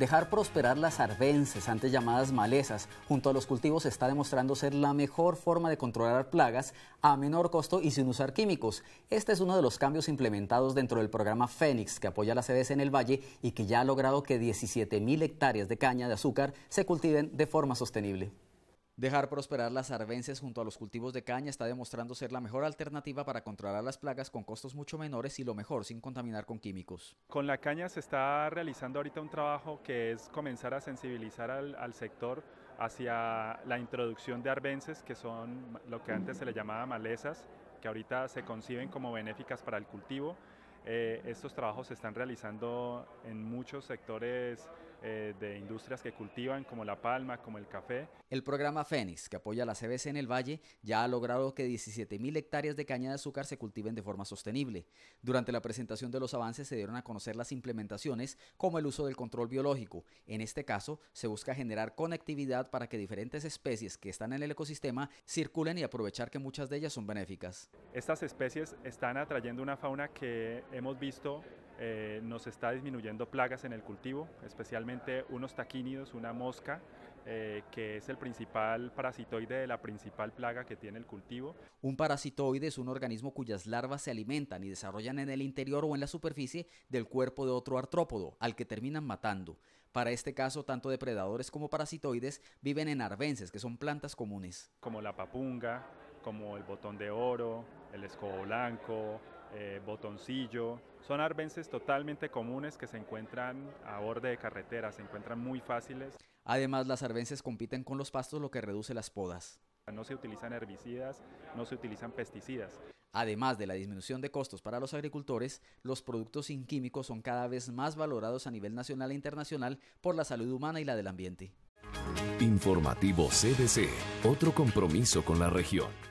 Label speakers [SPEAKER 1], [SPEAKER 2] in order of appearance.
[SPEAKER 1] Dejar prosperar las arbences, antes llamadas malezas, junto a los cultivos está demostrando ser la mejor forma de controlar plagas a menor costo y sin usar químicos. Este es uno de los cambios implementados dentro del programa Fénix que apoya la sedes en el Valle y que ya ha logrado que 17.000 hectáreas de caña de azúcar se cultiven de forma sostenible. Dejar prosperar las arvences junto a los cultivos de caña está demostrando ser la mejor alternativa para controlar las plagas con costos mucho menores y lo mejor sin contaminar con químicos.
[SPEAKER 2] Con la caña se está realizando ahorita un trabajo que es comenzar a sensibilizar al, sector hacia la introducción de arbences que son lo que antes se le llamaba malezas, que ahorita se conciben como benéficas para el cultivo. Eh, estos trabajos se están realizando en muchos sectores
[SPEAKER 1] eh, de industrias
[SPEAKER 2] que cultivan, como la palma,
[SPEAKER 1] como el café. El programa Fénix, que apoya la CBC en el Valle, ya ha logrado que 17.000 hectáreas de caña de azúcar se cultiven de forma sostenible. Durante la presentación de los avances se dieron a conocer las implementaciones, como el uso del control biológico. En este caso, se busca generar conectividad para que diferentes especies que están en el ecosistema circulen y aprovechar que muchas de ellas son benéficas.
[SPEAKER 2] Estas especies están atrayendo una fauna que hemos visto eh, nos está disminuyendo plagas en el cultivo, especialmente unos taquínidos, una mosca, eh, que es el principal parasitoide de la
[SPEAKER 1] principal plaga que tiene el cultivo. Un parasitoide es un organismo cuyas larvas se alimentan y desarrollan en el interior o en la superficie del cuerpo de otro artrópodo, al que terminan matando. Para este caso, tanto depredadores como parasitoides viven en arbences, que son plantas comunes. Como la papunga, como el botón de oro, el escobo blanco, eh,
[SPEAKER 2] botoncillo. Son arbences totalmente comunes que se encuentran a borde de carretera, se encuentran muy fáciles.
[SPEAKER 1] Además, las arbences compiten con los pastos, lo que reduce las podas. No se utilizan herbicidas, no se utilizan pesticidas. Además de la disminución de costos para los agricultores, los productos sin químicos son cada vez más valorados a nivel nacional e internacional por la salud humana y la del ambiente. Informativo CDC, otro compromiso
[SPEAKER 2] con la región.